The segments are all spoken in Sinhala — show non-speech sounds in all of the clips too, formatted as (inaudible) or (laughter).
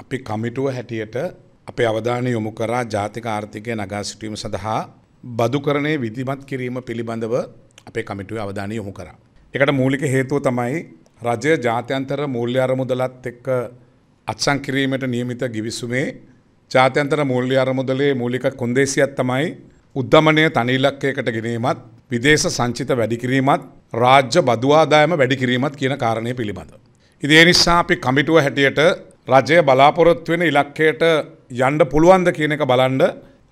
අපි කමිටුව හැටියට අපේ අවධානය යොමු කරා ජාතික ආර්ථිකය නගා සිටීම සඳහා බදුකරණය විධිමත් කිරීම පිළිබඳව අපේ කමිටුවේ අවධානය යොමු කරා. එකට මූලික හේතුව තමයි රජය ජාත්‍යන්තර මූල්‍ය අරමුදලත් එක්ක අත්සන් කිරීමට නියමිත ගිවිසුමේ ජාත්‍යන්තර මූල්‍ය අරමුදලේ මූලික කොන්දේසියක් තමයි උද්ධමනය තනි ඉලක්කයකට ගෙනීමත් විදේශ සංචිත වැඩි කිරීමත් රාජ්‍ය බදු ආදායම වැඩි කිරීමත් කියන කාරණය පිළිබඳ. ඉතින් ඒ නිසා අපි කමිටුව හැටියට රජය බලාපොරොත්තු වෙන ඉලක්කයට යන්න පුළුවන්ද කියන එක බලන්ඩ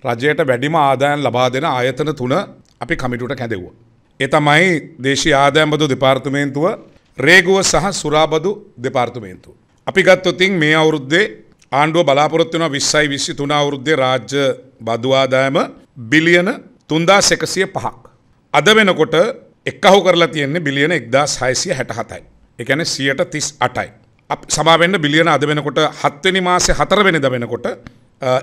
රජයට වැඩිම ආදායන් ලබා දෙන ආයතන තුන අපි කමිටුට කැදෙව්වා. ඒ තමයි දේශී ආදායම්බදු දෙපාර්තමේන්තුව රේගුව සහ සුරාබදු දෙපාර්තමේන්තුව. අපි ගත්තොතින් මේ අවුරුද්දේ ආණ්ඩුව බලාපොරොත්තු වෙන විස්සයි විසි තුන අවුරුද්දේ රාජ්‍ය බදු ආදායම බිලියන තුන්දා සෙකසිය පහක්. අද වෙනකොට එක්කහු කරලා තියෙන්නේ බිලියන එක්දා සයිසිය හැටහතයි. එකැන සියට තිස් අටයි. සමාවෙන්න බිලියන අද වෙනකොට හත්වනි මාසේ හතරවෙනිද වෙනකොට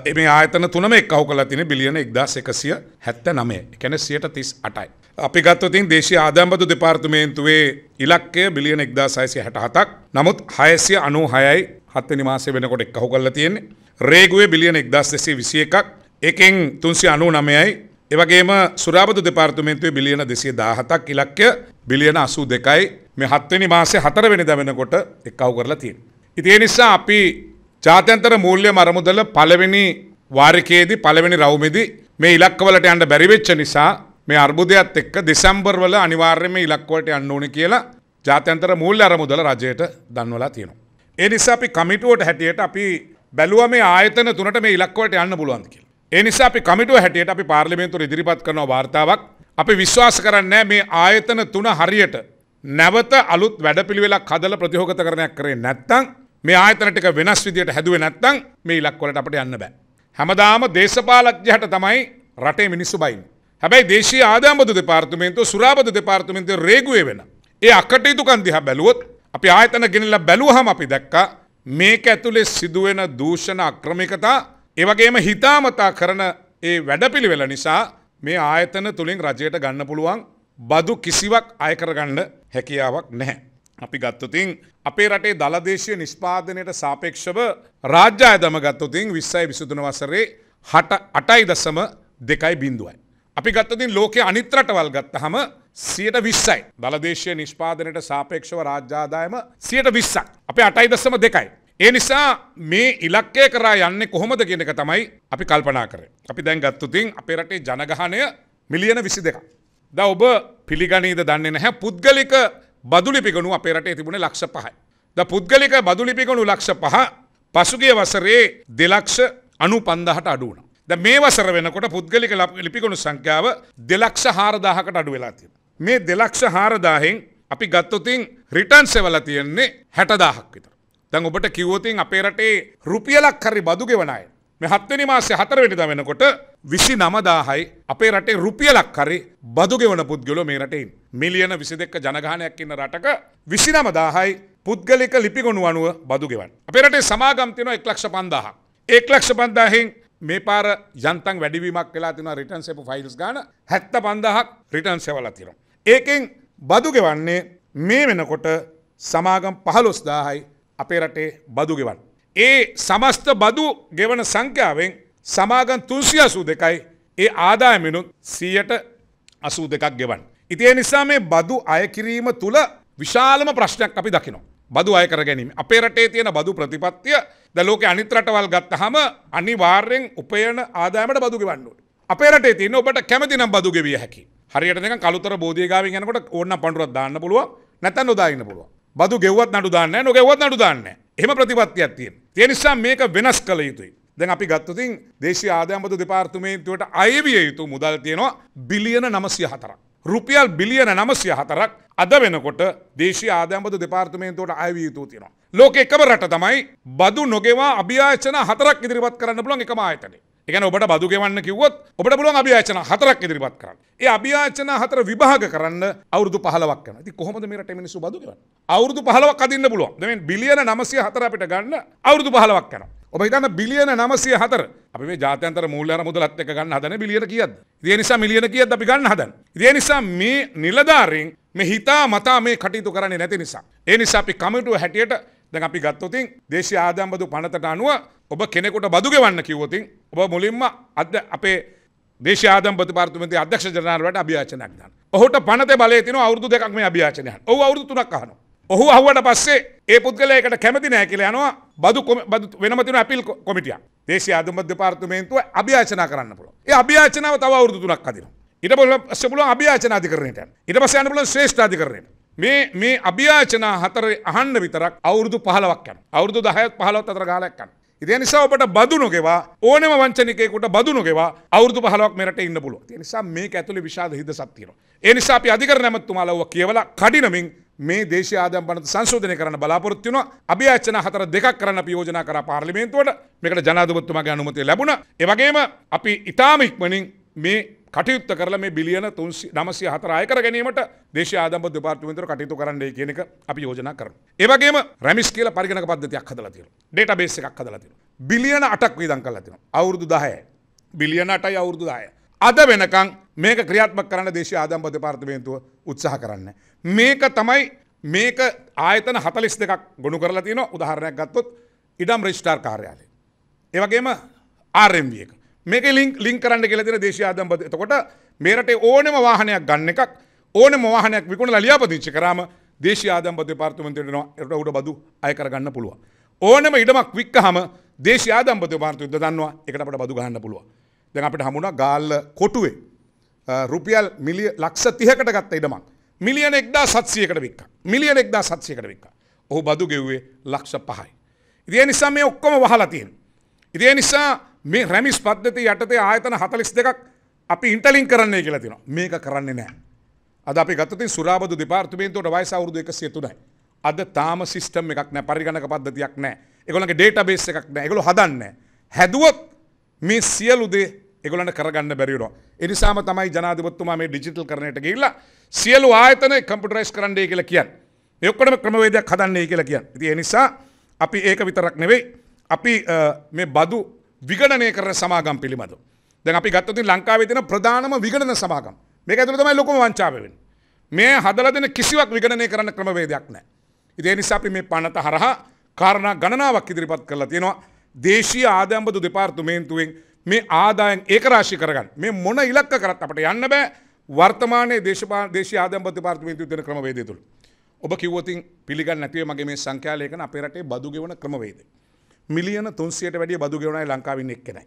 එම ආතන තුනම එක්කව කලා තින බිලියන එක්දස් එකසිය හැත්ත නමේ කැන සියට තිස් අටයි. අපි ගත්වතින් දේශී ආදම්බතු දෙපාර්තුමේන්තුවේ ඉලක්කය බිලියන එක්දා සයිසිය හැට හතක් නමුත් හයසිය අනු හයයි හත්ත නිමාසේ වෙනකොට එක්කහු කල්ල තියෙන්නේ රේගුවේ බිලියන එක්දස් දෙසේ විසිය එකක් එකෙන් තුන්සි අනු නමයයි එවගේම සුරාබදු දෙපාර්තුමේන්තුවේ බිලියන දෙසේ දාහතක් ඉලක්කය බිලියන අසූ දෙකයි මේ හත්වනි මාසේ හතරවෙනි දවෙනකොට එක්කව කරලා තියෙන. ඉතින් ඒ නිසා අපි ජාත්‍යන්තර මූල්‍ය මරමුදල පළවෙනි වාරිකයේදී පළවෙනි රවුමේදී මේ ඉලක්කවලට යන්න බැරි වෙච්ච නිසා මේ අර්බුදයත් එක්ක දෙසැම්බර් වල අනිවාර්යයෙන්ම ඉලක්කවලට යන්න ඕනේ කියලා ජාත්‍යන්තර මූල්‍ය අරමුදල රජයට දන්වලා තියෙනවා. ඒ නිසා අපි කමිටුවට හැටියට අපි බැලුවා මේ ආයතන තුනට මේ ඉලක්කවලට යන්න පුළුවන්ද කියලා. ඒ නිසා අපි කමිටුව හැටියට අපි පාර්ලිමේන්තුවට ඉදිරිපත් කරන වාර්තාවක් අපි විශ්වාස කරන්නේ මේ ආයතන තුන හරියට නැවත අලුත් වැඩපිළිවෙලක් හදල ප්‍රතිහෝගත කරනයක් කරේ නැත්තං මේ ආයතනටික වෙනස් විදියට හැදුව නැත්තං මේ ඉලක්වලට අපට යන්න බෑ. හැමදාම දේශපාලක්්‍යහට තමයි රටේ මිනිස්සු බයින්. හැබැයි දේශී ආදාමද දෙපාර්තුමේන්තු සුරාබද දෙපාර්තුමේන්තු රේගුවේ වෙන. ඒ අකටයුතුකන් දිහා බැලුවොත් අපි ආයතන ගෙනල්ලා බැලුවහම අපි දැක්කා මේක ඇතුළේ සිදුවෙන දූෂණ අක්‍රමිකතා ඒවගේම හිතාමතා කරන ඒ වැඩපිළිවෙල නිසා මේ ආයතන තුළින් රජයට ගන්න පුළුවන් බදු කිසිවක් අයකරගන්න හැකියාවක් නැහැ. අපි ගත්තුතින් අපේ රටේ දලදේශය නිෂ්පාදනයට සාපේක්ෂව රාජ්‍යාය දම ගත්තුතින් විස්සයි විසුතුන වසරේ හට අටයි දසම දෙකයි බින්දුවයි. අපි ගත්තතින් ලෝකය අනිත්‍රටවල් ගත්තහම සියට විස්සයි. දලදේශය නිෂ්පාදනයට සාපේක්ෂව රාජ්‍යාදායම සියට විස්සක්. අපේ අටයි දස්සම දෙකයි. ඒ නිසා මේ ඉලක්කය කරා යන්නේ කොහොමද කියනක තමයි අපි කල්පනා කරේ. අපි දැන් ගත්තුතින් අපේ රටේ ජනගහනය මිලියන විසි දෙක. ද ඔබ පිළිගනීද දන්නේ නැහැ පුද්ගලික බදුලිපිගුණු අපේ රටේ තිබුණේ ලක්ෂ පහයි. ද පුද්ගලික බදුලිපිගුණු ලක්ෂ පහ පසුගිය වසරේ දෙලක්ෂ අනු පන්දහට අඩුවන. ද මේ වසර වෙනකොට පුද්ගලික ලිපිගුණු සංඛ්‍යාව දෙලක්ෂ හාරදාහකට අඩු වෙලා තියෙන. මේ දෙලක්ෂ හාරදාහෙන් අපි ගත්තොතින් රිටන් සෙවල තියෙන්නේ හැටදාහක් විතර. දැන් ඔබට කිව්වොතින් අපේ රටේ රුපියලක් හරි බදු ගෙවන අය මේ හත්වනි මාසය හතරවෙනිද වෙනකොට විසි නමදාහයි අපේ රටේ රුපියලක් හරි බදුගෙවන පුද්ගලෝ මේ රටයින් මිලියන විසි දෙක්ක ජනගානයක් ඉන්න රටක විසි නමදාහයි පුද්ගලික ලිපිගොුණු අනුව බදුගෙවන්. අපේ රටේ සමාගම්තියන එක්ලක්ෂ පන්දාහ. ඒක්ලක්ෂ පන්දාහෙන් මේ පාර යන්තන් වැඩිවීමක් වෙලා තින රිටන් සෙප ෆයිල්ස් ගන හැත්ත පන්දහක් රිටන් සෙවල තිරම්. ඒකෙන් බදුගෙවන්නේ මේ වෙනකොට සමාගම් පහලොස්දාහයි අපේ රටේ බදුගෙවන්. ඒ සමස්ත බදු ගෙවන සංඛ්‍යාවෙන් සමාගම් තුන්සිය අසූ දෙකයි ඒ ආදායමිනුත් සීයට අසූ දෙකක් ගෙවන්. ඉතිය නිසා මේ බදු අයකිරීම තුළ විශාලම ප්‍රශ්නයක් අපි දකිනවා. බදු අය කර ගැනීම අපේ රටේ තියෙන බදු ප්‍රතිපත්තිය ද ලෝක අනිත් රටවල් ගත්තහම අනිවාර්යෙන් උපයන ආදායමට බදු ගෙවන්න ඕනේ. අපේ රටේ තියෙන ඔබට කැමති නම් බදු ගෙවිය හැකියි. හරියට නිකන් කලුතර බෝධිය ගාවින් යනකොට ඕන නම් පඬුරක් දාන්න පුළුවන් නැත්නම් නොදා ඉන්න පුළුවන්. බදු ගෙව්වත් නඩු දාන්නේ නැහැ නොගෙව්වත් නඩු දාන්නේ නැහැ. එම ප්‍රතිපත්තියක් තියෙන. තිය නිසා මේක වෙනස් කළ යුතුයි. දැන් අපි ගත්තතින් දේශී ආදයම්බද දෙපාර්තුමේන්තුවට අයවිය යුතු මුදල් තියෙනවා බිලියන නමසිය හතරක්. රුපියල් බිලියන නමසිය හතරක් අද වෙනකොට දේශී ආදයම්බද දෙපාර්තුමේන්තුවට අයවිය යුතු තියෙනවා. ලෝක එකම රට තමයි බදු නොගෙවා අභ්‍යාචන හතරක් ඉදිරිපත් කරන්න පුළුවන් එකම ආයතනේ. එකන ඔබට බදු ගෙවන්න කිව්වොත් ඔබට පුළුවන් අභියාචන හතරක් ඉදිරිපත් කරන්න. ඒ අභියාචන හතර විභාග කරන්න අවුරුදු 15ක් යනවා. ඉතින් කොහොමද මේ රටේ මිනිස්සු බදු ගෙවන්නේ? අවුරුදු 15ක් අදින්න පුළුවන්. දැන් බිලියන 904 අපිට ගන්න අවුරුදු 15ක් යනවා. ඔබ හිතන්න බිලියන 904 අපි මේ ජාත්‍යන්තර මූල්‍ය අර මුදලත් එක්ක ගන්න හදන බිලියන කීයද? ඒ නිසා මිලියන කීයද අපි ගන්න හදන්නේ? ඒ නිසා මේ නිලධාරීන් මේ හිතා මතා මේ කටයුතු කරන්නේ නැති නිසා. ඒ නිසා අපි කමිටුව හැටියට දැන් අපි ගත්තොතින් දේශීය ආදායම් බදු පනතට අනුව ඔබ කෙනෙකුට බදු ගෙවන්න කිව්වොතින් ඔබ මුලින්ම අද අපේ දේශාදම් ප්‍රතිපාර්තමේන්ති අධ්‍යක්ෂ ජනරාලට අභියාචනයක් දාන්න. ඔහුට පනතේ බලය තියෙනවා අවුරුදු දෙකක් මේ අභියාචනය. ඔහු අවුරුදු තුනක් අහනවා. ඔහු අහුවට පස්සේ ඒ පුද්ගලයා ඒකට කැමති නැහැ කියලා යනවා බදු බදු වෙනම තියෙන අපීල් කොමිටියක්. දේශීය අධිමත් දෙපාර්තමේන්තුව අභියාචනා කරන්න පුළුවන්. ඒ අභියාචනාව තව අවුරුදු තුනක් අදිනවා. ඊට පස්සේ පුළුවන් අභියාචන අධිකරණයට යන්න. ඊට පස්සේ යන්න පුළුවන් ශ්‍රේෂ්ඨ අධිකරණයට. මේ මේ අභියාචනා හතර අහන්න විතරක් අවුරුදු 15ක් යනවා. අවුරුදු 10ක් 15ක් අතර කාලයක් යනවා. ඉතිය නිසා ඔබට බදු නොගෙවා ඕනම වංචනිකයකුට බදු නොගෙවා අවුරදු පහලක් මෙරට ඉන්න පුළුව. ඒ නිසා මේ ඇතුළේ විශාද හිද සත්තියන. ඒ නිසා අපි අධිකර නැමත්තුමාලව කියවලා කඩිනමින් මේ දේශ ආදම් පනත සංශෝධනය කරන බලාපොරත්තුවන අභ්‍යාචන හතර දෙකක් කරන්න පියෝජනා කර පාර්ලිමේන්තුවට මේකට ජනාධපත්තුමාගේ අනුමතය ලැබුණ ඒවගේම අපි ඉතාම ඉක්මනින් මේ කටයුත්ත කරල මේ බිලියන තුන් නමසය හතරය කර ගැනීමට දේශ ආදම දෙපාර්තුමන්තර කටයුතු කරන්නේ කියනක අපි යෝජනා කරන. ඒවගේ රැමිස් කියල පරිගන පද්ධතියක් හදලතිර ඩේට බේස එකක් හදලතිර. බිලියන අටක් වීදන් කලතින. අවුරදු දාහය. බිලියන අටයි අවුරදු දාය. අද වෙනකං මේක ක්‍රියාත්මක කරන්න දේශ ආදම්ප දෙපාර්තමේන්තුව උත්සාහ කරන්න. මේක තමයි මේක ආයතන හතලිස් දෙකක් ගොුණු කරලා තින උදාහරණයක් ගත්තොත් ඉඩම් රෙස්්ටාර් කාර්යාලය. ඒවගේම ආරම්වියක මේක ලිින් ලිින් කරන්න කෙලතින දේශයාදම්පති තකොට මේරට ඕනම වාහනයක් ගන්න එකක් ඕන මවාහනයක් විකුණ ලියාපදිංචි කරම දේශයාදම්පති පාර්තමන්තයටනවා එට උඩ බදු අයකර ගන්න පුළුව. ඕනම ඉඩමක් වික්කහම දේශයාදම්පති පාර්තයුද දන්නවා එකටට බදු ගන්න පුළුව. දෙ අපට හමුණ ගාල්ල කොටුවේ. රුපියල් මිලිය ලක්ෂ තිහකට ගත්ත ඉඩමක්. මිලියන එක්දා සත්සියකට වික්ක මිලියන එක්දා සත්සියකට වික්ක ඔහු බදු ගෙව්වේ ලක්ෂ පහයි. ඉදිය නිසා මේ ඔක්කොම වහලතියෙන්. ඉදිය නිසා මේ රැමිස් පද්ධති යටතේ ආයතන හතලිස් දෙකක් අපි ඉන්ටලින් කරන්නේ කියලා තින මේක කරන්නේ නෑ. අද අපි ගත සුරාබදු දෙපාර්තමේන්තුවට වයිස අවුරුදු එකසිය තුනයි. අද තාම සිිස්ටම් එකක් නෑ පරිගණක පද්ධතියක් නෑ එකගොලගේ ඩේට බේස් එකක් නෑ එකගො හදන්න. හැදුවොත් මේ සියලුදේ එගොලට කරගන්න බැරිවර. එනිසාම තමයි ජනාධපත්තුමා මේ ඩිජිටල් කරනයට ගේල්ලා සියලු ආයතන කම්පිටරයිස් කරන්නේ කියලා කියන්න. යොක්කටම ක්‍රමවේදයක් හදන්නේ කියලා කියන්න. ති එනිසා අපි ඒක විතරක් නෙවෙයි අපි මේ බදු විගණනය කරන සමාගම් පිළිබඳ. දැන් අපි ගත්තති ලංකාවේ තියෙන ප්‍රධානම විගණන සමාගම්. මේක ඇතුළේ තමයි ලොකුම වංචාව වෙන්නේ. මේ හදලා දෙන කිසිවක් විගණනය කරන්න ක්‍රමවේදයක් නැහැ. ඉතින් ඒ නිසා අපි මේ පනත හරහා කාරණා ගණනාවක් ඉදිරිපත් කරලා තියෙනවා. දේශීය ආදායම් බදු දෙපාර්තමේන්තුවෙන් මේ ආදායම් ඒකරාශී කරගන්න. මේ මොන ඉලක්ක කරත් අපිට යන්න බෑ. වර්තමානයේ දේශපාලන දේශීය ආදායම් බදු දෙපාර්තමේන්තුවේ තියෙන ක්‍රමවේදය තුල. ඔබ කිව්වොතින් පිළිගන්න නැතිව මගේ මේ සංඛ්‍යාලේඛන අපේ රටේ බදු ගෙවන ක්‍රමවේදය. මිලියන තුන්සියට වැඩිය බදු ගෙවනයි ලංකාවින් එක්කෙනයි.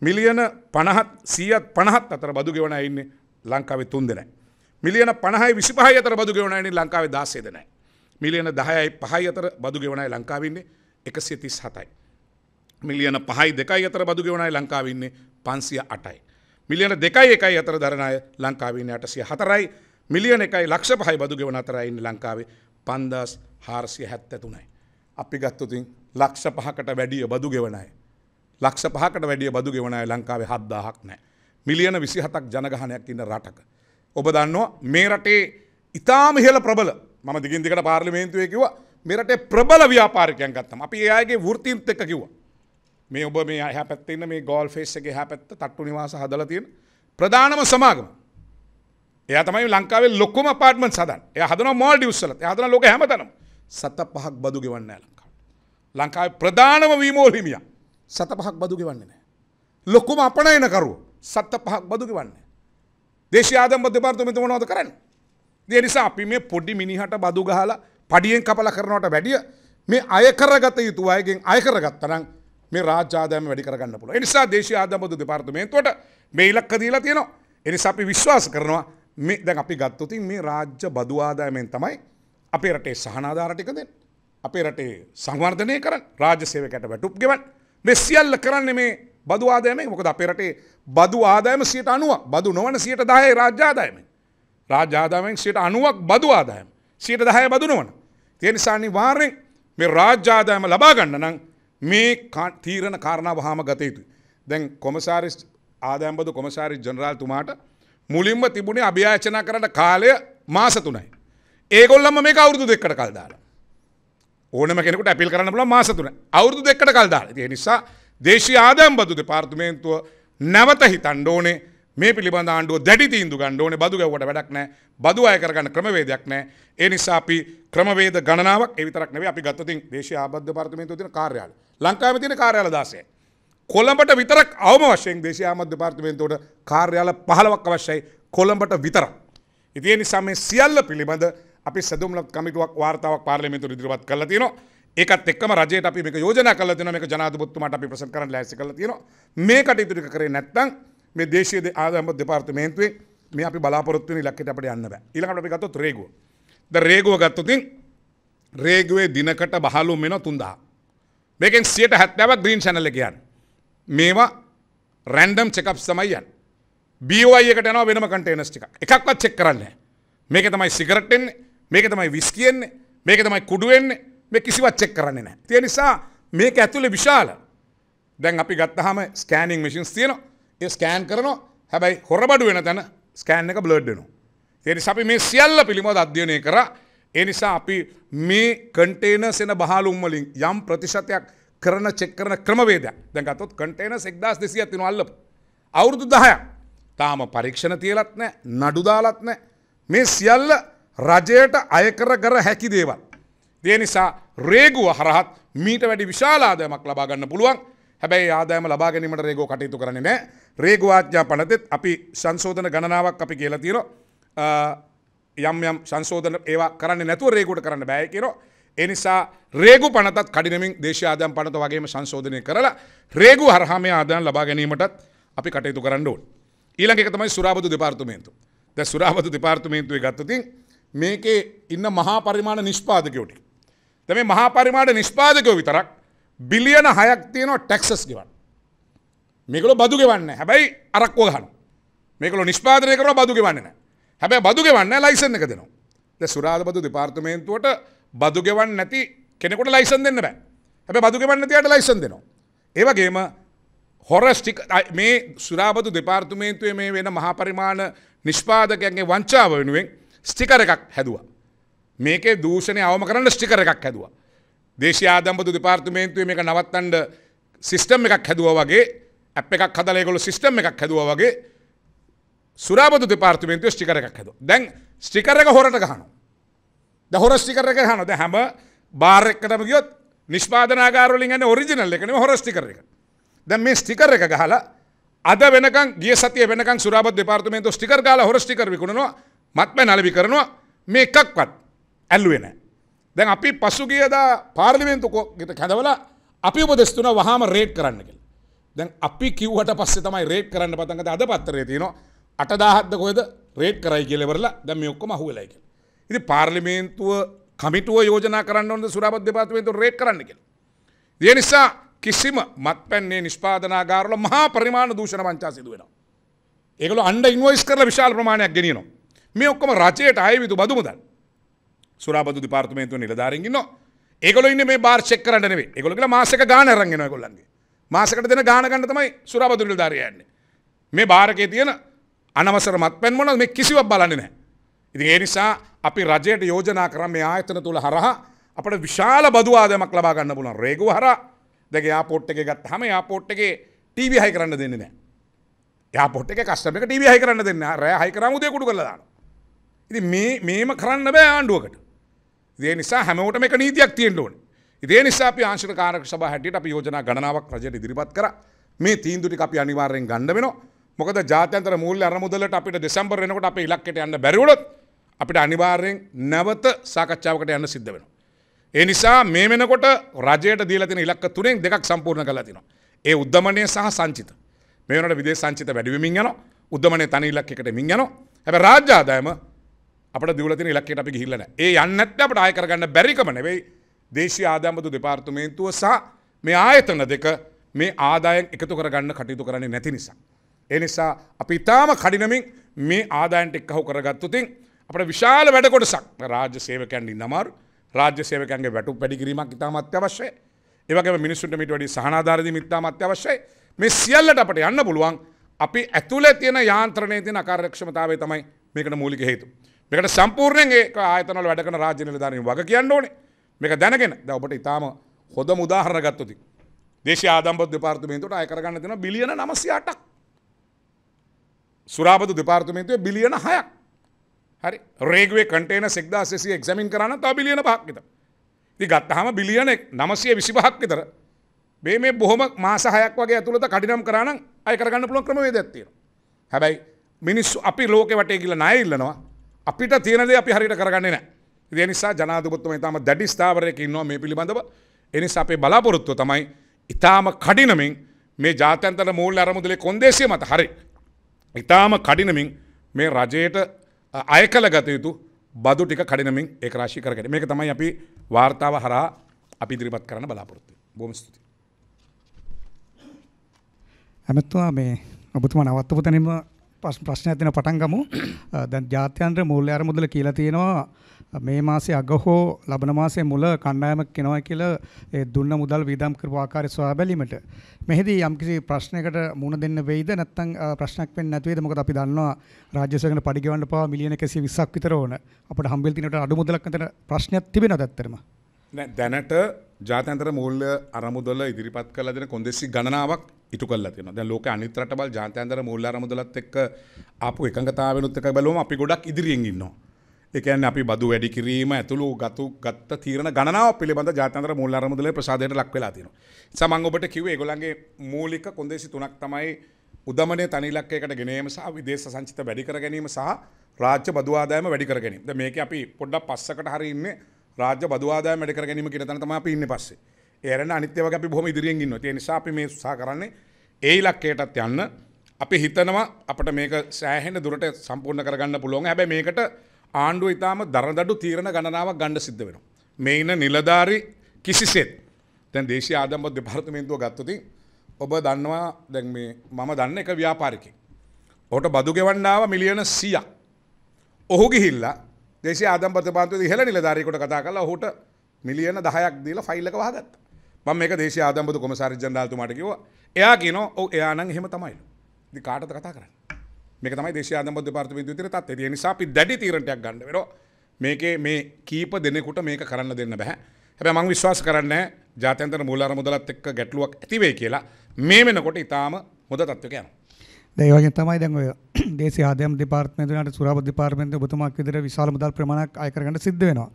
මිලියන පණහත් සියත් පණහත් අතර බදු ගෙවන ඉන්න ලංකාවේ තුන් දෙනයි. මිලියන පණහයි විසිපහය අතර බදු ගෙවනයි ලංකාවේ දාසේ දෙනයි. මිලියන දහයයි පහයි අතර බදු ගෙවනයි ලංකාවන්නේ එකසිය තිස් හතයි. මිලියන පහයි දෙකයි අතර බදු ගෙවනයි ලංකාවන්නේ පන්සිය අටයි. මිලියන දෙකයි එකයි අතර දරණය ලංකාවන්න අටසිය හතරයි මිලියන එකයි ලක්ෂ පහයි බදු ගෙවන අතරයින්න ලංකාවේ පන්දස් හාරසිය හැත්තැතුනයි. අපි ගත්තතින් ලක්ෂ පහකට වැඩිය බදු ගෙවනයි. ලක්ෂ පහකට වැඩිය බදු ගෙවනයි ලංකාවේ හද්දාහක් නෑ. මිලියන විසිහතක් ජනගහනයක් ඉන්න රටක. ඔබ දන්නවා මේ රටේ ඉතාම ඉහල ප්‍රබල මම දිගින්දිකට පාර්ලිමේන්තුවය කිව මෙරටේ ප්‍රබල ව්‍යාපාරිකයන් ගත්තම අපි ඒයාගේ වෘතින්ත එක කිව්වා. මේ ඔබ මේ අහ පැත්තන්න මේ ගෝල් ෆේස්සගේ හැ පැත්ත තට්ටු නිවාස හදලතියෙන ප්‍රධානම සමාගම එය තමයි ලංකාවේ ලොක්කම පාර්ටමන් සදන් එය හදන මෝල් ියස්සල හදන ලොක හැමතනවා සත පහක් බදු ගෙවන්න ලංකා. ලංකාව ප්‍රධානම වීමෝහිමිය සත පහක් බදු ගෙවන්නේ නෑ. ලොකුම අපනයනකරුව සත්ත පහක් බදු ගෙවන්න. දේශයාදම් බද පාර්තමත මොනවද කරන්න. දේ නිසා අපි මේ පොඩි මිනිහට බදු ගහලා පඩියෙන් කපල කරනවට වැඩිය මේ අයකරගත යුතු අයගෙන් අයකරගත්තනම් මේ රාජාදම වැඩි කරගන්න පුළ නිසා දේශ ආදමතු දෙපාර්තමේන්තුවට මේ ඉලක්ක දීලා තියෙනවා එනිසා අපි විශ්වාස කරනවා මේ දැන් අපි ගත්තොතින් මේ රාජ්‍ය බදු ආදායමෙන් තමයි අපේ රටේ සහනාධාරටික දෙන්න. අපේ රටේ සංවර්ධනය කරන්න රාජසේවකට වැටුප් ගෙවන් මෙස්සිියල්ල කරන්න මේ බදු ආදායම මොකද අපේ රටේ බදු ආදායම සියට අනුව බදු නොවන සියට දාය රාජ්‍යාදායම. රාජාදාමෙන් සියට අනුවක් බදු ආදායම සියට දහය බදු නොවන. තියනිසානි වාර්රෙන් මේ රාජ්‍යාදායම ලබාගන්න නම් මේ තීරණ කාරණාව හාම ගත යුතු. දැන් කොමසාරිස් ආදෑම්බදු කොමසාරි ජනරාල් තුමාට මුලින්ම තිබුණේ අභ්‍යාචනා කරට කාලය මාසතුනයි. ඒගොල්ලම මේ අවුරදු දෙකට කල් දාලා ඕනම කෙනෙකුට අපිල් කරන්න පුළ මාසතුන අවුරදු දෙකට කල් දාලා ඒ නිසා දේශී ආදම් බදු දෙපාර්තුමේන්තුව නැවත හිතන්න ඕනේ මේ පිළිබඳ ආණ්ඩුව දැඩි තීන්දු ගන්න ඕනේ බදු ගැව්වට වැඩක් නැහැ බදු අය කරගන්න ක්‍රමවේදයක් නැහැ ඒ නිසා අපි ක්‍රමවේද ගණනාවක් ඒ විතරක් නෙවෙයි අපි ගත්තතින් දේශීය ආබද්ධ දෙපාර්තමේන්තුව තියෙන කාර්යාල ලංකාවේ තියෙන කාර්යාල 16යි කොළඹට විතරක් අවම වශයෙන් දේශීය ආබද්ධ දෙපාර්තමේන්තුවට කාර්යාල 15ක් අවශ්‍යයි කොළඹට විතරක් ඉතින් ඒ නිසා මේ සියල්ල පිළිබඳ අපි සැදුම්ල කමිටුවක් වාර්තාවක් පාර්ලිමිතු ඉදිරිපත් කළ තින එකත් එක්ම රජයට අපි මේක යෝජන කල තින මේ ජනාධපොත්තුමට අපි ප්‍රසන් කරන ලැසි කල තින මේකට ඉදිරික කරේ නැත්තං මේ දේශීය ආදම දෙපාර්තමේන්තුවේ මේ අපි බලාපොරොත්තුවනි ලක්කට අපට යන්න බෑ ඊළඟට අපි ගත්තොත් රේගුව ද රේගුව ගත්තොතින් රේගුවේ දිනකට බහලුම් වෙන තුන්දා මේකෙන් සියට හැත්තාව ග්‍රීන් චැනල කියන් මේවා රැන්ඩම් චෙකප් සමයියන් බෝයකට යන වෙනම කටේනස් ටික එකක්වත් චෙක් කරන්න මේක තමයි සිගරට්ටෙන්නේ මේක තමයි විස් කියන්නේ මේක තමයි කුඩුවෙන්නේ මේ කිසිවත් චෙක් කරන්නේ නැහැ. තිය නිසා මේක ඇතුළේ විශාල දැන් අපි ගත්තහම ස්කෑනිං මිසින්ස් තියෙන ඒ ස්කෑන් කරනවා හැබැයි හොරබඩු වෙන තැන ස්කෑන් එක බ්ලඩ්ඩනවා. තෙරි අපි මේ සියල්ල පිළිබඳ අධ්‍යයනය කර ඒ නිසා අපි මේ කටේන සෙන බහලුම්වලින් යම් ප්‍රතිශතයක් කරන චෙක් කරන ක්‍රමවේද දැකතොත් කටේන සෙක්දස් දෙසිය තින අල්ල අවුරුදු දහය තාම පරීක්ෂණ තියලත්න නඩුදාලත්න මේ සියල්ල රජයට අයකර කර හැකි දේවල්. දේ නිසා රේගුව හරහත් මීට වැඩි විශාලාදයමක් ලබාගන්න පුළුවන් හැබැයි ආදායම ලබා ගැනීමට රේගෝ කටයුතු කරන්නේ නෑ රේගවාඥා පනතෙත් අපි සංශෝධන ගණනාවක් අපි කියලා තියෙන යම් යම් සංශෝධන ඒවා කරන්න නැතුව රේගුට කරන්න බෑ කියරෝ එනිසා රේගු පනතත් කඩිනමින් දේශාදයන් පනත වගේම සංශෝධනය කරලා රේගු හරහම ආදායන් ලබා ගැනීමටත් අපි කටයුතු කරන්න ඕන් ඊළඟ එක තමයි සුරාබදු දෙපාර්තුමේන්තු ද සුරාබදු දෙපාර්තුමේන්තුවේ ගත්තතින් මේකේ ඉන්න මහා පරිමාණ නිෂ්පාදකයෝටි. තැම මහා පරිමාණ නිෂ්පාදකයෝ විතරක් බිලියන හයක් තියනවා ටැක්සස් ගෙවන්. මේකල බදු ගෙවන්න හැබැයි අරක්කෝ ගහන්න මේකල නිෂ්පාදනය කර බදු ගෙවන්නන හැබැ බදු ගෙවන්න ලයිසන් එක දෙනවා. ද සුරාධ බදු දෙපාර්තමේන්තුවට බදු ගෙවන් නැති කෙනෙකුට ලයිසන් දෙන්න බෑ හැබ බදු ගෙවන්න තියට ලයිසන් දෙනවා. ඒවගේම හොරස්ටික මේ සුරාබදු දෙපාර්තුමේන්තුවේ මේ වෙන මහා පරිමාණ නිෂ්පාදකයන්ගේ වංචාව වෙනුවෙන් ස්ටිකර එකක් හැදවා. මේක දූෂණය අවම කරන්න ස්ටිකර එකක් හැදවා. දේශ ආදම්බතු දෙපාර්තුමේන්තුව මේක නවත්තන්ඩ සිිස්ටම් එකක් හැදුව වගේ අප එකක් හදලයකොල සිිස්ටම් එකක් හැදුව වගේ සුරාබතු දෙපාර්තුමේන්තුව ස්ටිකර එකක් හැද දැන් ස්ටිකර එක හොරට ගහනු. ද හොර ස්ටිකර එක හනොද හැම බාරෙක්කටම ගියොත් නිෂ්පාදනාගාරලින් ගන්න ඔරිජිනල් එකන හොර ස්ටිකර එක දැන් මේ ස්ටිකර එක ගහලා අද වෙනකන් ගිය සතිය වෙනකන් සුරාබත් දෙපාර්තමේන්තු ස්ටිකර් ගාලා හොර ස්ටිකර් විකුණනවා මත්ම නලබි කරනවා මේ එකක්වත් ඇල්ලුවෙන. දැන් අපි පසුගියදා පාර්ලිමෙන්න්තුකෝ ගත කැදවල අපි උපදෙස්තුන වහම රේට් කරන්න කෙල්. දැන් අපි කිව්වට පස්සේ තමයි රේට් කරන්න පතන්ගත අද පත්තරේ තියන අටදාහත්ද කොයද රේට් කරයි කියලෙවරල දැම ඔක්කොම හුවලයික. ඉති පාර්ලිමේන්තුව කමිටුව යෝජනා කරන්න ඔොද සුරාපත් දෙපාත්වේතු රේට් කරන්න කෙල්. දිය නිසා කිසිම මත්පැන්නේ නිෂ්පාදනාගාරල මහා පරිමාණ දූෂණ වංචා සිදුවෙනවා. ඒකල අන්ඩ ඉන්වයිස් කරල විශාල් ප්‍රමාණයක් ගෙනනවා. මේ ඔක්කොම රචයට අයවිතු බදු මුදල් සුරාබදු පාර්තමේන්තුව නිලධාරගන්න ඒකොල ඉන්න මේ භාර්ෂක් කරට නෙවේ එකකොලට මාසක ගාන රගෙන කොල්ලන්ගේ මාසකට දෙන ගානගන්න තමයි සුරාබදු නිලධාරයන්නේ මේ භාරකය තියෙන අනවසර මත් පැන් මොන මේ කිසිවක් බලන්න නෑ ඉති ඒ නිසා අපි රජයට යෝජනා කරම මේ ආයතන තුළ හරහ අපට විශාල බදවාදමක් ලබාගන්න පුලන් රේගු හර දෙක යාපෝට් එක ගත් හම යාපෝට් එක ටීවි හයි කරන්න දෙන්න නෑ යාපොට් එක කස්ටම එක ටීවි හයි කරන්න දෙන්න රෑ හයි කරමුදේ කුඩු කරලා දාන්න ඉති මේම කරන්න බෑ ආණ්ඩුවකට දේ නිසා හැමෝට එක නීතියක් තියෙන් ඕන ඉදේ නිසා අපි ආංශික කාරක සභ හැටියට අපි යෝජනා ගණනාවක් රජයට ඉදිරිපත් කර මේ තීන්දුටි අපි අනිවාර්යෙන් ගණඩ වෙන මොකද ජාතන්තර මුල් අරමුදලට අපිට දෙසම්බර් වෙනකොට අප ඉලක්කට යන්න බැරිවලොත් අපිට අනිවාර්යෙන් නැවත සාකච්ඡාවකට යන්න සිද්ධ වෙන. ඒ නිසා මේ වෙනකොට රජයට දීලතින ඉලක්ක තුනෙන් දෙකක් සම්පූර්ණ කලා තිනවා. ඒ උද්දමනය සහ සංචිත මේනට විදේ සංචිත වැඩිවිමින් යන උද්දමනය තනි ඉලක්කට මින් යන හැබ රාජාදායම අපට දවලතින ඉලක්කට අපි හිල්ලන ඒ යන්නත් අපට ආය කරගන්න බැරිකම නෙවෙයි දේශී ආදායමතු දෙපාර්තමේන්තුව සහ මේ ආයතන දෙක මේ ආදායන් එකතු කරගන්න කටයුතු කරන්නේ නැති නිසා. ඒ නිසා අපි ඉතාම කඩිනමින් මේ ආදායන්ට එක්කහු කරගත්තුතින් අපට විශාල වැඩකොටසක් රාජ්‍ය සේවකැන්ඩි නමර් රාජ්‍ය සේවකන්ගේ වැටු පැඩිකිරීමක් ඉතාමත්‍ය අවශ්‍යය ඒවගේ මිනිස්සුන්ට මිට වැඩි සහනාධාරදි මිතාමත්‍ය අවශ්‍යයි මේ සියල්ලට අපට යන්න පුළුවන් අපි ඇතුළ තියෙන යාන්ත්‍රණය තින අකාරක්ෂමතාවේ තමයි මේකට මූලික හේතු. මේකට සම්පූර්ණයෙන් ඒ ආයතනවල වැඩ කරන රාජ්‍ය නිලධාරීන් වග කියන්න ඕනේ. මේක දැනගෙන දැන් ඔබට ඊටාම හොඳම උදාහරණ ගත්තොත් දේශීය ආදම්පත් දෙපාර්තමේන්තුවට අය කරගන්න තියෙනවා බිලියන 908ක්. සුරාබදු දෙපාර්තමේන්තුවේ බිලියන 6ක්. හරි. රේගුවේ කන්ටේනර්ස් 1600 එක්සැමින් කරා නම් තව බිලියන 5ක් විතර. ඉතින් ගත්තාම බිලියන 925ක් විතර මේ මේ බොහොම මාස 6ක් වගේ ඇතුළත කඩිනම් කරා නම් අය කරගන්න පුළුවන් ක්‍රමවේදයක් තියෙනවා. හැබැයි මිනිස්සු අපි ලෝකෙ වටේ ගිහලා ණය ඉල්ලනවා. අපිට තියනදේ අපි හරිට කරගන්නේ නෑ නිසා ජනාධපත්තුම තම දැඩි ස්ථාවරයක ඉන්නවා මේ පිළිබඳව එනිසා අපේ බලාපොරොත්තුව තමයි ඉතාම කඩිනමින් මේ ජාතන්තර මූල් අරමුදලේ කොන්දේශය මත හරි. ඉතාම කඩිනමින් මේ රජයට අය කළ ගතයුතු බදු ටික කඩිනමින් ඒ රාශි කරකට මේක තමයි අපි වාර්තාව හරා අපි ඉදිරිපත් කරන බලාපොරොත්තු බොම ස්තුති. ඇමැත්තුවා මේ ඔබතුමා නවත්තපු තැනීම ප්‍රශ්නයක් දෙන පටන් ගමු. දැන් ජාත්‍යන්තර මූල්‍ය අරමුදල කියලා තියෙනවා මේ මාසේ අග හෝ ලබන මාසේ මුල කණ්ඩායමක් කෙනවා කියලා ඒ දුන්න මුදල් වියදම් කරපු ආකාරය සොයා බැලීමට. මෙහිදී යම්කිසි ප්‍රශ්නයකට මුහුණ දෙන්න වෙයිද නැත්නම් ප්‍රශ්නයක් වෙන්නේ නැති වේද? මොකද අපි දන්නවා රාජ්‍ය සේවකන පඩි ගෙවන්න පාව මිලියන 120ක් විතර ඕන. අපිට හම්බෙලා තියෙනට අඩු මුදලක් අතර ප්‍රශ්නයක් තිබෙනවද ඇත්තටම? දැනට ජාත්‍යන්තර මූල්‍ය අරමුදල ඉදිරිපත් කරලා දෙන කොන්දේසි ගණනාවක් ඉතු කල්ල තියෙන දැන් ලෝක අනිත් රටවල් ජාත්‍යන්තර මූල්‍ය අරමුදලත් එක්ක ආපු එකඟතාවෙනුත් එක්ක බැලුවම අපි ගොඩක් ඉදිරියෙන් ඉන්නවා. ඒ කියන්නේ අපි බදු වැඩි කිරීම ඇතුළු ගතු ගත්ත තීරණ ගණනාව පිළිබඳ ජාත්‍යන්තර මූල්‍ය අරමුදලේ ප්‍රසාදයට ලක් වෙලා තියෙනවා. සමන් ඔබට කිව්වේ ඒගොල්ලන්ගේ මූලික කොන්දේසි තුනක් තමයි උදමනය තනි ඉලක්කයකට ගෙනීම සහ විදේශ සංචිත වැඩි කර ගැනීම සහ රාජ්‍ය බදු ආදායම වැඩි කර ගැනීම. දැන් මේකේ අපි පොඩ්ඩක් පස්සකට හරි ඉන්නේ රාජ්‍ය බදු ආදායම වැඩි කර ගැනීම කියන තැන තමයි අපි ඉන්නේ පස්සේ. එරන අනිත්‍යවක අපි බොහොම ඉදිරියෙන් ඉන්නවා. ඒ නිසා අපි මේ උත්සාහ කරන්නේ ඒ ඉලක්කයටත් යන්න. අපි හිතනවා අපිට මේක සෑහෙන දුරට සම්පූර්ණ කරගන්න පුළුවන්. හැබැයි මේකට ආණ්ඩුව ඊටාම දරදඬු තීරණ ගණනාවක් ගන්න සිද්ධ වෙනවා. මේ ඉන්න නිලධාරි කිසිසේත් දැන් දේශීය ආදම්බර දෙපාර්තමේන්තුව ගත්තොතින් ඔබ දන්නවා දැන් මේ මම දන්න එක ව්‍යාපාරිකයෙක්. ඔහුට බදු ගෙවන්න ආව මිලියන 100ක්. ඔහු ගිහිල්ලා දේශීය ආදම්බර දෙපාර්තමේන්තුවේ ඉහළ නිලධාරියෙකුට කතා කරලා ඔහුට මිලියන 10ක් දීලා ෆයිල් එක වහගත්තා. මම මේක දේශ ආදම්බද කොමසාරි ජනරාල්තුමාට කිව්වා එයා කියනවා ඔව් එයා නම් එහෙම තමයිලු ඉතින් කාටද කතා කරන්නේ මේක තමයි දේශ ආදම්බද දෙපාර්තමේන්තුවේ තියෙන තත්ත්වය ඒ නිසා අපි දැඩි තීරණයක් ගන්න වෙනවා මේකේ මේ කීප දෙනෙකුට මේක කරන්න දෙන්න බෑ හැබැයි මම විශ්වාස කරන්නේ ජාත්‍යන්තර මූලාර මුදලත් එක්ක ගැටලුවක් ඇති වෙයි කියලා මේ වෙනකොට ඊටාම හොඳ තත්ත්වයක යනවා ඒ වගේ තමයි දැන් ඔය (clears throat) දේශීය ආදායම් දෙපාර්තමේන්තුවට සුරාපත් දෙපාර්තමේන්තුව ඔබතුමාක් විදිහට විශාල මුදල් ප්‍රමාණයක් අය කරගන්න සිද්ධ වෙනවා.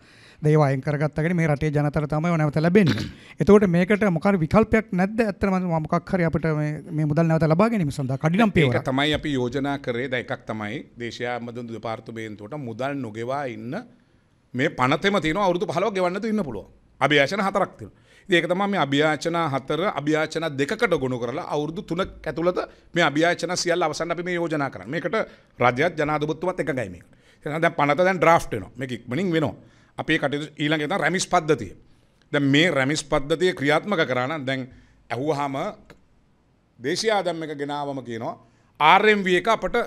දැන් ඒව අයින් කරගත්තාගෙන මේ රටේ ජනතාවට තමයි ඔය නැවත ලැබෙන්නේ. එතකොට මේකට මොකක් විකල්පයක් නැද්ද? ඇත්තටම මොකක් හරි අපිට මේ මේ මුදල් නැවත ලබා ගැනීම සඳහා කඩිනම් පියවරක්. ඒක තමයි අපි යෝජනා කරේ. දැන් එකක් තමයි දේශීය ආමදන් දෙපාර්තමේන්තුවට මුදල් නොගෙවා ඉන්න මේ පනතෙම තියෙනවා අවුරුදු 15ක් ගෙවන්න තු ඉන්න පුළුවන්. අභියෝජන හතරක් තියෙනවා. ඒක තම මේ අභ්‍යාචනා හතර අභ්‍යාචන දෙකට ගොුණු කරලා අවුරදු තුන ඇතුළත මේ අභ්‍යාචන සියල් අවසන් අපි මේ යෝජනා කර මේකට රජයත් ජනාධබත්තුවත් එක ගයිමේ ද පනත දැන් ්‍රා්ට්න මේ ඉක්මනින් වෙනවා අපේ කටයුතු ඊළඟෙත රැමිස් පද්ධතිය දැ මේ රැමිස් පද්ධතිය ක්‍රියාත්මක කරන්න දැන් ඇහුහාම දේශය ආදම් එක ගෙනාවම කියනවා ආරම්ව එක අපට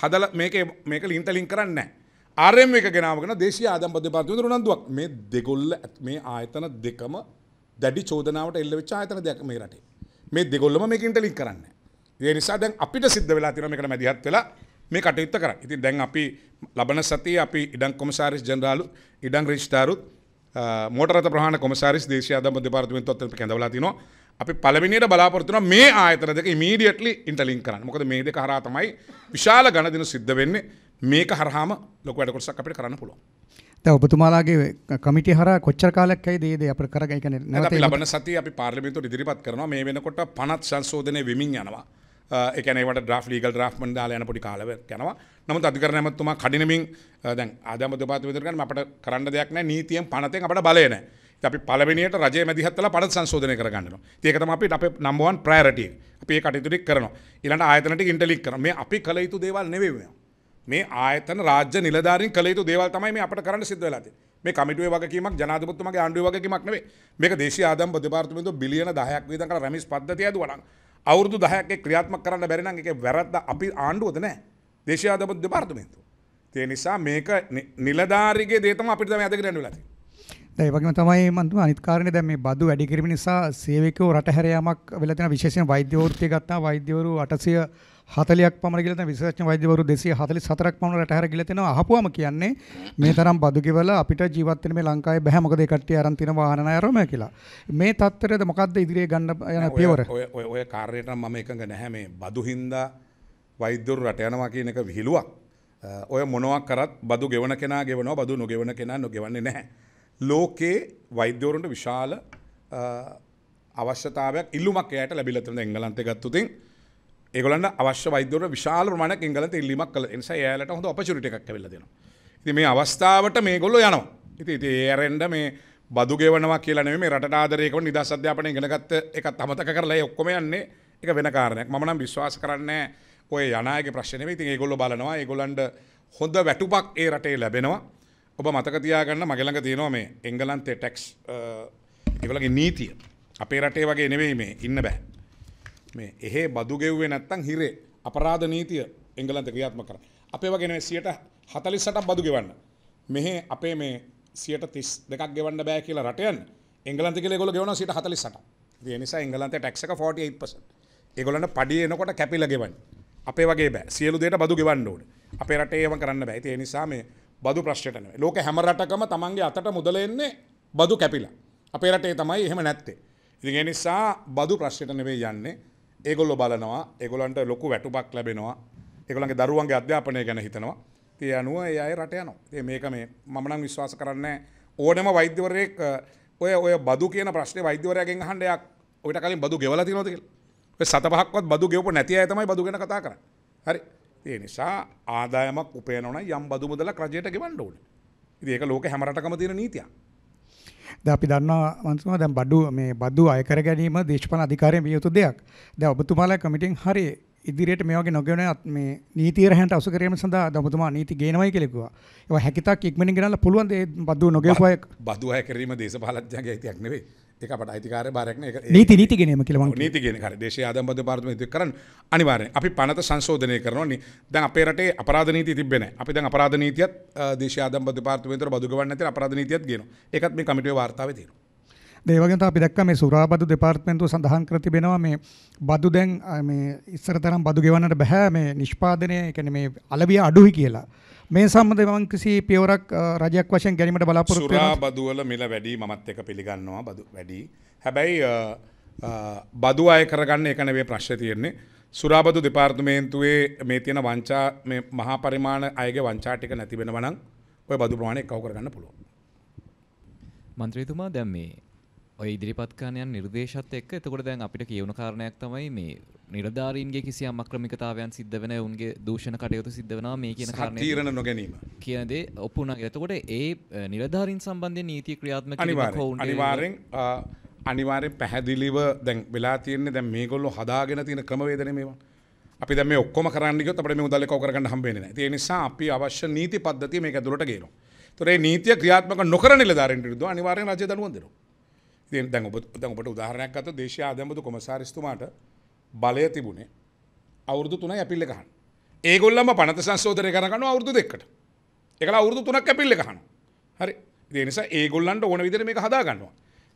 හදල මේක ලින්තලින් කරන්න ආරම එක ගෙනාවගෙන දේශය ආදම් පද පාතිතුර නන්දුවක් මේ දෙගොල්ල මේ ආයතන දෙකම දැඩි චෝදනාවට එල්ලවෙච්ච ආයතන දෙයක් මේ රටේ. මේ දෙගොල්ලම මේකින්ට ලික් කරන්න. ඒ නිසා දැන් අපිට සිද්ධ වෙලා තියෙනවා මේකට මැදිහත් වෙලා මේ කටයුත්ත කරන්න. ඉතින් දැන් අපි ලබන සතියේ අපි ඉඩම් කොමසාරිස් ජෙනරාලු ඉඩම් රෙජිස්ට්‍රාරුත් මෝටරත ප්‍රහණ කොමසාරිස් දේශීය අධම දෙපාර්තමේන්තුවත් එක්ක කැඳවලා තිනවා. අපි පළවෙනියට බලාපොරොත්තු වෙනවා මේ ආයතන දෙක ඉමීඩියට්ලි ඉන්ටර්ලින්ක් කරන්න. මොකද මේ දෙක හරහා තමයි විශාල ඝන දිනු සිද්ධ වෙන්නේ. මේක හරහාම ලොකු වැඩ කොටසක් අපිට කරන්න පුළුවන්. දැන් ඔබතුමාලාගේ කමිටිය හරහා කොච්චර කාලයක් ඇයිද මේ දේ අපිට කරගෙන ඒ කියන්නේ නැවත අපි ලබන සතියේ අපි පාර්ලිමේන්තුවට ඉදිරිපත් කරනවා මේ වෙනකොට 50 සංශෝධනය වෙමින් යනවා. ඒ කියන්නේ ඒකට draft legal draft මන් දාලා යන පොඩි කාලයක් යනවා. නමුත් අධිකරණ ඇමතුමා කඩිනමින් දැන් ආදායම දෙපාර්තමේන්තුවට විතර ගන්න අපිට කරන්න දෙයක් නැහැ නීතියෙන් පනතෙන් අපිට බලය නැහැ. අපි පළවෙනියට රජයේ මැදිහත්වලා පනත සංශෝධනය කරගන්නවා. ඉතින් ඒක තමයි අපි අපේ number 1 priority එක. අපි ඒ කටයුතු ටික කරනවා. ඊළඟ ආයතන ටික ඉන්ටර්ලික් කරනවා. මේ අපි කළ යුතු දේවල් නෙවෙයි මේවා. මේ ආයතන රාජ්‍ය නිලධාරින් කළ යුතු දේවල් තමයි මේ අපට කරන්න සිද්ධ වෙලා තියෙන්නේ. මේ කමිටුවේ වගකීමක් ජනාධිපතිතුමාගේ ආණ්ඩුවේ වගකීමක් නෙවෙයි. මේක දේශීය ආදායම් දෙපාර්තමේන්තුව බිලියන 10ක් විතර කරලා රැමිස් පද්ධතිය ඇදුවා නම් අවුරුදු 10ක් ඒ ක්‍රියාත්මක කරන්න බැරි නම් ඒකේ වැරද්ද අපි ආණ්ඩුවද නැහැ. දේශීය ආදායම් දෙපාර්තමේන්තුව. ඒ නිසා මේක නිලධාරිගේ දේ තමයි අපිට තමයි අද කරන්න වෙලා තියෙන්නේ. ඒ වගේම තමයි මන්තුම අනිත් කාරණේ දැන් මේ බදු වැඩි කිරීම නිසා සේවකයෝ රට හැර යාමක් වෙලා තියෙන විශේෂයෙන් වෛද්‍යවෘත්තිය ගත්තා වෛද්‍යවරු 800 40ක් පමණ කියලා තියෙන විශේෂඥ වෛද්‍යවරු 244ක් පමණ රටහැර ගිහලා තිනවා අහපුවම කියන්නේ මේ තරම් බදු ගෙවලා අපිට ජීවත් වෙන්න මේ ලංකාවේ බෑ මොකද ඒ කට්ටිය අරන් තින වාහන ණයරම කියලා. මේ තත්ත්වයේද මොකද්ද ඉදිරියේ ගන්න යන පියවර? ඔය ඔය ඔය කාර්යයට මම එකඟ නැහැ මේ බදු හින්දා වෛද්‍යවරු රට යනවා කියන එක විහිළුවක්. ඔය මොනවා කරත් බදු ගෙවන කෙනා ගෙවනවා බදු නොගෙවන කෙනා නොගෙවන්නේ නැහැ. ලෝකේ වෛද්‍යවරුන්ට විශාල අවශ්‍යතාවයක් ඉල්ලුමක් එයාට ලැබිලා තියෙනවා එංගලන්තේ ගත්තොතින්. ඒගොලන්න අවශ්‍ය වෛදර විශාල ප්‍රමාණයක් එංගලන්ත ඉල්ලිමක් කළ නිසා යාලට හොඳ ඔපචුරිට එකක් වෙලා දෙනවා. ඉතින් මේ අවස්ථාවට මේගොල්ලෝ යනවා. ඉතින් ඉතින් ඒ ඇරෙන්න මේ බදු ගෙවනවා කියලා නෙමෙයි මේ රටට ආදරයකම නිදහස් අධ්‍යාපනය ඉගෙනගත්ත එකත් අමතක කරලා ඒ ඔක්කොම යන්නේ ඒක වෙන කාරණයක්. මම නම් විශ්වාස කරන්නේ ඔය යනායගේ ප්‍රශ්නේ නෙමෙයි. ඉතින් ඒගොල්ලෝ බලනවා. ඒගොල්ලන්ට හොඳ වැටුපක් ඒ රටේ ලැබෙනවා. ඔබ මතක තියාගන්න මගේ ළඟ තියෙනවා මේ එංගලන්තේ ටැක්ස් ඒගොල්ලගේ නීතිය. අපේ රටේ වගේ නෙවෙයි මේ ඉන්න බෑ. මේ එහෙ බදු ගෙව්වේ නැත්තම් හිරේ අපරාධ නීතිය එංගලන්ත ක්‍රියාත්මක කරන. අපේ වගේ නෙමෙයි 148ක් බදු ගෙවන්න. මෙහි අපේ මේ 132ක් ගෙවන්න බෑ කියලා රට යන්නේ. එංගලන්ත කියලා ඒගොල්ලෝ ගෙවනවා 148ක්. ඉතින් ඒ නිසා එංගලන්තේ ටැක්ස් එක 48%. ඒගොල්ලන්ට පඩිය එනකොට කැපිලා ගෙවන්නේ. අපේ වගේ බෑ. සියලු දේට බදු ගෙවන්න ඕනේ. අපේ රටේ ඒව කරන්න බෑ. ඉතින් ඒ නිසා මේ බදු ප්‍රශ්නයට නෙමෙයි. ලෝක හැම රටකම තමන්ගේ අතට මුදල එන්නේ බදු කැපිලා. අපේ රටේ තමයි එහෙම නැත්තේ. ඉතින් ඒ නිසා බදු ප්‍රශ්නයට නෙමෙයි යන්නේ. ඒගොල්ලො බලනවා එගොලන්ට ලොකු වැටුපක් ලැබෙනවා එකළන්ගේ දරුවන්ගේ අධ්‍යාපනය ගැන හිතනවා තිය අනුව ඒ අය රට යනවා ඒ මේක මේ මමනම් විශ්වාස කරන්නේ ඕනම වෛද්‍යවරයෙක් ඔය ඔය බදු කියන ප්‍රශ්නය වෛද්‍යවරයගෙන් හන්ඩයක් ඔයට කලින් බදු ගෙවල තිනොතික සතපහක්වත් බදු ගෙවපු නැති ඇතමයි බදු ගැන කතා කර හරි ඒ නිසා ආදායමක් උපයනොන යම් බදු මුදල රජයට ගෙවන්ඩ ඕන ඒක ලෝක හැමරටකම තියෙන නීතියක් දැන් අපි දන්නවා මන්ත්‍රීතුමා දැන් බඩු මේ බදු අය කර ගැනීම දේශපාලන අධිකාරියෙන් විය යුතු දෙයක්. දැන් ඔබතුමාලා කමිටියෙන් හරි ඉදිරියට මේ වගේ නොගෙන මේ නීතිය රැහැන්ට අවශ්‍ය කිරීම සඳහා දැන් ඔබතුමා නීති ගේනවයි කියලා කිව්වා. ඒවා හැකිතාක් ඉක්මනින් ගෙනල්ලා පුළුවන් ද බදු නොගෙවපු අය බදු අය කිරීම දේශපාලඥයන්ගේ අයිතියක් නෙවෙයි. එක පට අයිතිකාර බාරක්න නීති නීතිගෙනම කියලම නීතිගෙන හර දේශය ආදම්බද පාර්මති කරන අනිවාරය අපි පනත සංශෝධනය කරනනි දැන් අපේරට අපරාධ නීති තිබෙන අපි දැන් අපරාධ නීතියත් දේශාදම් පාර්තමතර බදුගවන්නත අපරාධ නීතියත් ගෙන එකත් මේ කමිටේ වාර්තාව තිර ඒවගෙන අපි දක් මේ සුරාබදු දෙපාර්තමෙන්තු සඳහන් කරතිබෙනවා මේ බදු දැන් ඉස්සර තරම් බදු ගෙවන්නට බැහැ මේ නිෂ්පාදනය එකන මේ අලවිය අඩුහි කියලා මේ සම්බන්ධව මම කිසි පියවරක් රජයක් වශයෙන් ගැනීමට බලාපොරොත්තු වෙනවා. සුරා බදුවල මිල වැඩි මමත් එක පිළිගන්නවා බදු වැඩි. හැබැයි බදු අය කරගන්න එක නෙවෙයි ප්‍රශ්නේ තියෙන්නේ. සුරාබදු දෙපාර්තමේන්තුවේ මේ තියෙන වංචා මේ මහා පරිමාණ අයගේ වංචා ටික නැති වෙනවා නම් ඔය බදු ප්‍රමාණය එකව කරගන්න පුළුවන්. මන්ත්‍රීතුමා දැන් මේ ඔය ඉදිරිපත් කරන යන නිර්දේශات එක්ක එතකොට දැන් අපිට කියවුණු කාරණයක් තමයි මේ නිරධාරීන්ගේ කිසි අමක්‍රමිකතාවයන් සිද්ධ වෙන උන්ගේ දූෂණ කටයුතු සිද්ධ වෙනවා මේ කියන කාරණේ තීරණ නොගැනීම කියන දේ ඔප්පු වුණා. එතකොට ඒ නිරධාරීන් සම්බන්ධයෙන් නීති ක්‍රියාත්මක කිරීම අනිවාර්යෙන් අනිවාර්යෙන් පැහැදිලිව දැන් වෙලා තියෙන්නේ දැන් මේගොල්ලෝ හදාගෙන තියෙන ක්‍රමවේදනේ මේවා. අපි දැන් මේ ඔක්කොම කරන්න ගියොත් අපිට මේ මුදල් එක ඔකර ගන්න හම්බ වෙන්නේ නැහැ. ඒ නිසා අපි අවශ්‍ය නීති පද්ධතිය මේක ඇතුළට ගේනවා. ඒතොර ඒ නීතිය ක්‍රියාත්මක නොකරන නිලධාරීන් විරුද්ධව අනිවාර්යෙන් රජය දඬුවම් දෙනවා. ඉතින් දැන් ඔබ දැන් ඔබට උදාහරණයක් ගත්තොත් දේශීය ආදායම් බදු කොමසාරිස්තුමාට බලය තිබුණේ අවුරදු තුන ඇපිල්ල ගහන් ඒගොල්ලම පනත සංශෝධය කරගන්න අවුරදු දෙක්කට එකල අවුරදු තුනක් ඇපිල්ල ගහන හරි දෙනිසා ඒගොල්ලන්ට ඕන විදිර මේ හදාගන්නවා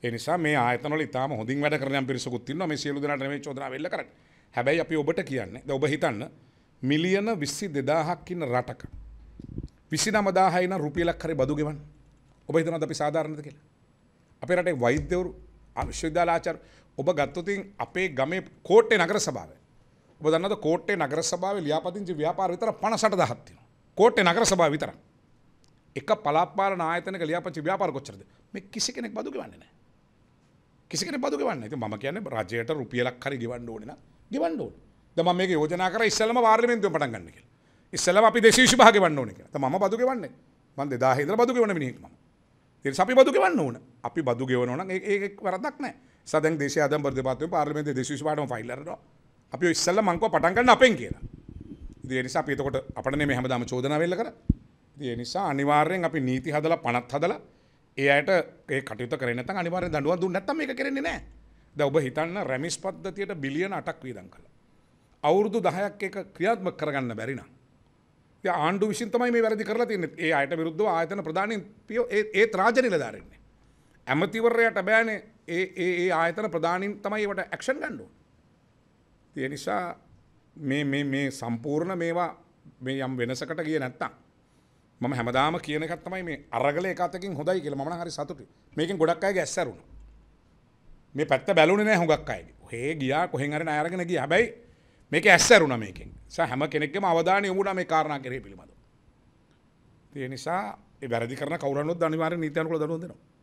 එනිසා මේ ආතනල තා හොඳින් වැඩ කරන පිරිසකුත්තින්න මේ සියලු දෙනට මේ චෝදනා වෙල්ල කර හැබැයි අපි ඔබට කියන්නේ ඔබ හිතන්න මිලියන විස්සි දෙදාහක්කින්න රටක විසි නමදාහයින රුපියලක් හරි බදු ගෙවන් ඔබ හිතනද අපි සාධාරණද කියලා අපේ රටේ වෛද්‍යවරු අවිශ්වවිද්‍යාලාචාර ඔබ ගත්තතින් අපේ ගමේ කෝට්ටේ නගර සභාව ඔබ දන්නද කෝට්ටේ නගර සභාව ලියාපදිංචි ව්‍යාපාර විතර පනසට දහත්තින කෝට්ටේ නගර සභාව විතර එක පලාපාල නායතනක ලියාපංචි ව්‍යාපාර කොච්චරද මේ කිසි කෙනෙක් බදු ගෙවන්නේ නැහැ කිසි කෙනෙක් බදු ගෙවන්නේ ඉතින් මම කියන්නේ රජයට රුපියලක් හරි ගෙවන්න ඕනේ නම් ගෙවන්න ඕනේ දැන් මම මේක යෝජනා කරා ඉස්සෙල්ලම පාර්ලිමේන්තුවෙන් පටන් ගන්න කියලා ඉස්සෙල්ලම අපි දේශීය විභාගෙ ගෙවන්න ඕනේ කියලා දැන් මම බදු ගෙවන්නේ මම 2000 ඉඳලා බදු ගෙවන මිනිහෙක් මම ඉතින් අපි බදු ගෙවන්න ඕන අපි බදු ගෙවනවා නම් ඒක වරදක් නැහැ සදන් දේශ අදම් ප්‍රතිපත්ව පාර්ලිමේන්ත දේශවිපාටම ෆයිල් කරනවා. අපි ඉස්සෙල්ලා මං කෝ පටන් ගන්න අපෙන් කියලා. ඉතින් ඒ නිසා අපි එතකොට අපිට නෙමෙයි හැමදාම චෝදනා වෙල්ල කරන්නේ. ඉතින් ඒ නිසා අනිවාර්යෙන් අපි නීති හදලා පණත් හදලා ඒ අයට ඒ කටයුතු කරේ නැත්නම් අනිවාර්යෙන් දඬුවම් දුන්නේ නැත්නම් මේක කරන්නේ නැහැ. දැන් ඔබ හිතන්න රැමිස් පද්ධතියට බිලියන 8ක් වියදම් කළා. අවුරුදු 10ක් ඒක ක්‍රියාත්මක කරගන්න බැරි නම් ඉතින් ආණ්ඩුව විසින් තමයි මේ වැරදි කරලා තියෙන්නේ. ඒ අයට විරුද්ධව ආයතන ප්‍රධානීන් ඒ ඒ රාජ නිලධාරීන්. ඇමතිවරයාට බෑනේ ඒ ඒ ආයතන ප්‍රධානින් තමයි ඒවට ඇක්ෂන් ගන්නු. තිය නිසා මේ සම්පූර්ණ මේවා මේ යම් වෙනසකට ගිය නැත්තම් මම හැමදාම කියන එකක් තමයි මේ අරගල එකතකින් හොඳයි කියලා මම හරි සතුටුයි. මේකෙන් ගොඩක් අය ගැස්සරුණා. මේ පැත්ත බැලුනේ නැහැ හුඟක් අයගේ. ඔහේ ගියා කොහෙන් හරි ණය ගියා. හැබැයි මේක ඇස්සරුණා මේකෙන්. නිසා හැම කෙනෙක්ගේම අවධානය යොමු වුණා මේ කාරණා කෙරෙහි පිළිබඳව. ඒ නිසා ඒ වැරදි කරන කවුරුනොත් අනිවාර්යෙන් නීති අනුකූල දඬුවම් දෙනවා.